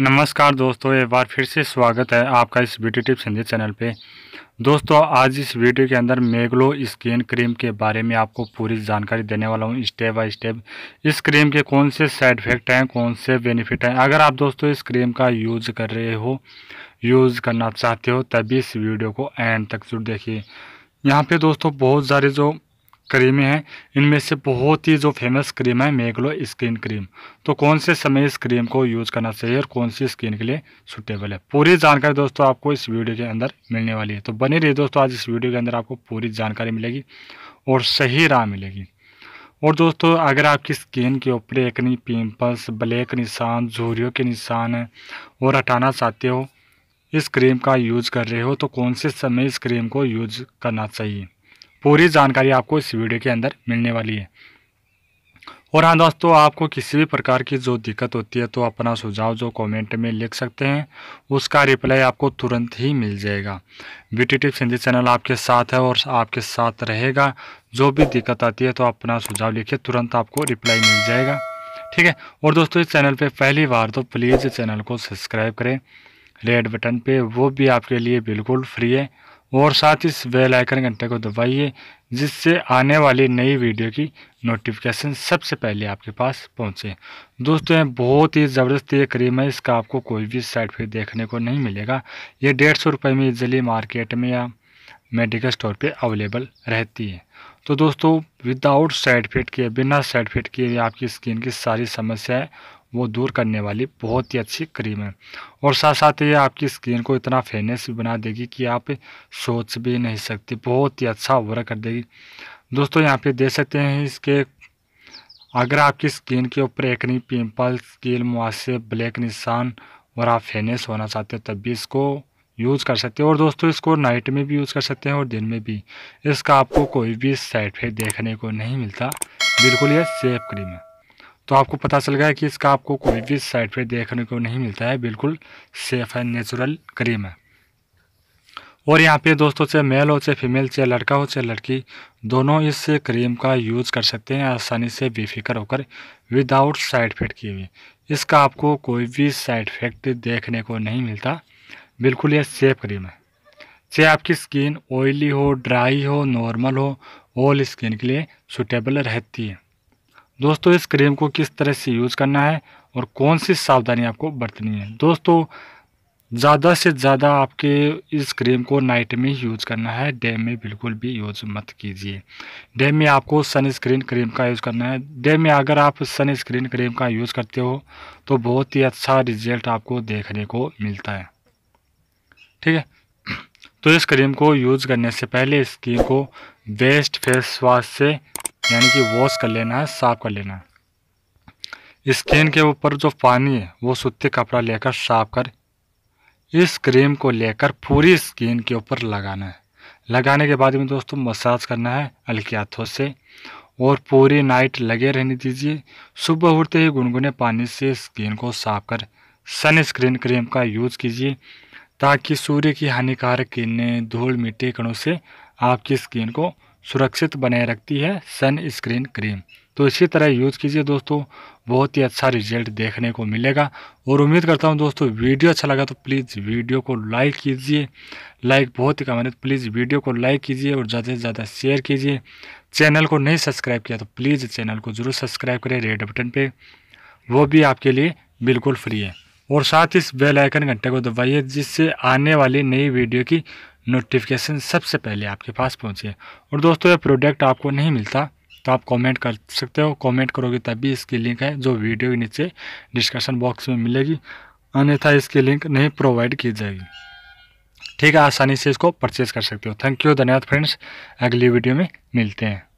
नमस्कार दोस्तों एक बार फिर से स्वागत है आपका इस ब्यूटी टिप्स हिंदी चैनल पे दोस्तों आज इस वीडियो के अंदर मेगलो स्किन क्रीम के बारे में आपको पूरी जानकारी देने वाला हूँ स्टेप बाय स्टेप इस क्रीम के कौन से साइड इफ़ेक्ट हैं कौन से बेनिफिट हैं अगर आप दोस्तों इस क्रीम का यूज़ कर रहे हो यूज़ करना चाहते हो तभी इस वीडियो को एंड तक जरूर देखिए यहाँ पर दोस्तों बहुत सारे जो क्रीमें हैं इनमें से बहुत ही जो फेमस क्रीम है मेगलो स्किन क्रीम तो कौन से समय इस क्रीम को यूज़ करना चाहिए और कौन सी स्किन के लिए सुटेबल है पूरी जानकारी दोस्तों आपको इस वीडियो के अंदर मिलने वाली है तो बने रहिए दोस्तों आज इस वीडियो के अंदर आपको पूरी जानकारी मिलेगी और सही राह मिलेगी और दोस्तों अगर आपकी स्किन के ऊपर एकनी पिंपल्स ब्लैक निशान झूरियों के निशान हैं और हटाना चाहते हो इस क्रीम का यूज़ कर रहे हो तो कौन से समय इस क्रीम को यूज करना चाहिए पूरी जानकारी आपको इस वीडियो के अंदर मिलने वाली है और हाँ दोस्तों आपको किसी भी प्रकार की जो दिक्कत होती है तो अपना सुझाव जो कमेंट में लिख सकते हैं उसका रिप्लाई आपको तुरंत ही मिल जाएगा B T tips Hindi channel आपके साथ है और आपके साथ रहेगा जो भी दिक्कत आती है तो अपना सुझाव लिखिए तुरंत आपको रिप्लाई मिल जाएगा ठीक है और दोस्तों इस चैनल पर पहली बार तो प्लीज़ चैनल को सब्सक्राइब करें रेड बटन पर वो भी आपके लिए बिल्कुल फ्री है और साथ इस बेल आइकन घंटे को दबाइए जिससे आने वाली नई वीडियो की नोटिफिकेशन सबसे पहले आपके पास पहुंचे दोस्तों ये बहुत ही ज़बरदस्त ये क्रीम है इसका आपको कोई भी साइड इफेक्ट देखने को नहीं मिलेगा ये डेढ़ सौ रुपये में इजली मार्केट में या मेडिकल स्टोर पे अवेलेबल रहती है तो दोस्तों विदाउट साइड इफेक्ट के बिना साइड इफेक्ट के आपकी स्किन की सारी समस्याएँ वो दूर करने वाली बहुत ही अच्छी क्रीम है और साथ साथ ये आपकी स्किन को इतना फेनेस भी बना देगी कि आप सोच भी नहीं सकती बहुत ही अच्छा वर्क कर देगी दोस्तों यहाँ पे देख सकते हैं इसके अगर आपकी स्किन के ऊपर एकनी पिम्पल स्किन मुआसे ब्लैक निशान और आप फेनेस होना चाहते हो तब भी इसको यूज़ कर सकते हैं और दोस्तों इसको नाइट में भी यूज़ कर सकते हैं और दिन में भी इसका आपको कोई भी साइड इफेक्ट देखने को नहीं मिलता बिल्कुल ये सेफ क्रीम है तो आपको पता चल गया कि इसका आपको कोई भी साइड इफेक्ट देखने को नहीं मिलता है बिल्कुल सेफ़ है नेचुरल क्रीम है और यहाँ पे दोस्तों चाहे मेल हो चाहे फीमेल चाहे लड़का हो चाहे लड़की दोनों इस क्रीम का यूज़ कर सकते हैं आसानी से बेफिक्र होकर विदाउट साइड इफ़ेक्ट किए हुए इसका आपको कोई भी साइड इफ़ेक्ट देखने को नहीं मिलता बिल्कुल यह सेफ क्रीम है चाहे आपकी स्किन ऑयली हो ड्राई हो नॉर्मल हो ऑल स्किन के लिए सुटेबल रहती है दोस्तों इस क्रीम को किस तरह से यूज़ करना है और कौन सी सावधानी आपको बरतनी है दोस्तों ज़्यादा से ज़्यादा आपके इस क्रीम को नाइट में यूज़ करना है डे में बिल्कुल भी यूज़ मत कीजिए डे में आपको सनस्क्रीन क्रीम का यूज़ करना है डे में अगर आप सनस्क्रीन क्रीम का यूज़ करते हो तो बहुत ही अच्छा रिजल्ट आपको देखने को मिलता है ठीक है तो इस क्रीम को यूज़ करने से पहले इस क्रीम को बेस्ट फेस वाश से यानी कि वॉश कर लेना है साफ़ कर लेना है स्किन के ऊपर जो पानी है वो सूती कपड़ा लेकर साफ कर इस क्रीम को लेकर पूरी स्किन के ऊपर लगाना है लगाने के बाद में दोस्तों मसाज करना है हल्के हाथों से और पूरी नाइट लगे रहने दीजिए सुबह उठते ही गुनगुने पानी से स्किन को साफ कर सनस्क्रीन क्रीम का यूज़ कीजिए ताकि सूर्य की हानिकारक किरणें धूल मिट्टी कणों से आपकी स्किन को सुरक्षित बनाए रखती है सनस्क्रीन क्रीम तो इसी तरह यूज़ कीजिए दोस्तों बहुत ही अच्छा रिजल्ट देखने को मिलेगा और उम्मीद करता हूँ दोस्तों वीडियो अच्छा लगा तो प्लीज़ वीडियो को लाइक कीजिए लाइक बहुत ही कम है तो प्लीज़ वीडियो को लाइक कीजिए और ज़्यादा से ज़्यादा शेयर कीजिए चैनल को नहीं सब्सक्राइब किया तो प्लीज़ चैनल को ज़रूर सब्सक्राइब करें रेड बटन पर वो भी आपके लिए बिल्कुल फ्री है और साथ इस बेल आइकन घंटे को दबाइए जिससे आने वाली नई वीडियो की नोटिफिकेशन सबसे पहले आपके पास पहुंचे और दोस्तों ये प्रोडक्ट आपको नहीं मिलता तो आप कमेंट कर सकते हो कमेंट करोगे तब भी इसकी लिंक है जो वीडियो के नीचे डिस्कशन बॉक्स में मिलेगी अन्यथा इसकी लिंक नहीं प्रोवाइड की जाएगी ठीक है आसानी से इसको परचेज़ कर सकते हो थैंक यू धन्यवाद फ्रेंड्स अगली वीडियो में मिलते हैं